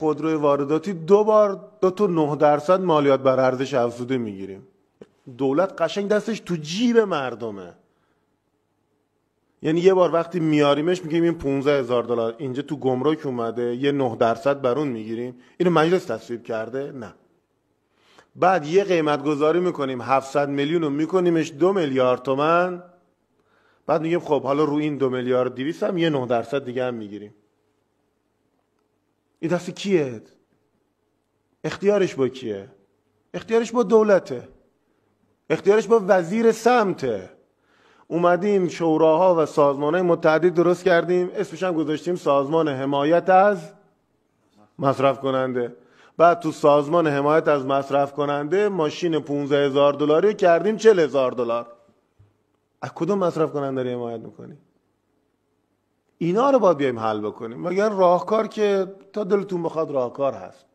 خودروی وارداتی دو بار دو تا نه درصد مالیات بر ارزش افزوده میگیریم دولت قشنگ دستش تو جیب مردمه یعنی یه بار وقتی میاریمش میگیم این 15 هزار دلار اینجا تو گمرک اومده یه 9 درصد بر اون میگیریم اینو مجلس تصویب کرده نه بعد یه قیمت گذاری میکنیم 700 میلیون رو میکنیمش دو میلیارد تومن بعد میگیم خب حالا رو این دو میلیارد 200 هم یه 9 درصد دیگه هم میگیریم این دست کیه اختیارش با کیه اختیارش با دولته اختیارش با وزیر سمته اومدیم شوراها و سازمانهای متعدد درست کردیم اسمش هم گذاشتیم سازمان حمایت از مصرف کننده بعد تو سازمان حمایت از مصرف کننده ماشین 15 هزار دلاری کردیم 40 هزار دلار از کدوم مصرف کننده حمایت میکنیم؟ اینا رو باید بیایم حل بکنیم مگر راهکار که تا دلتون بخواد راهکار هست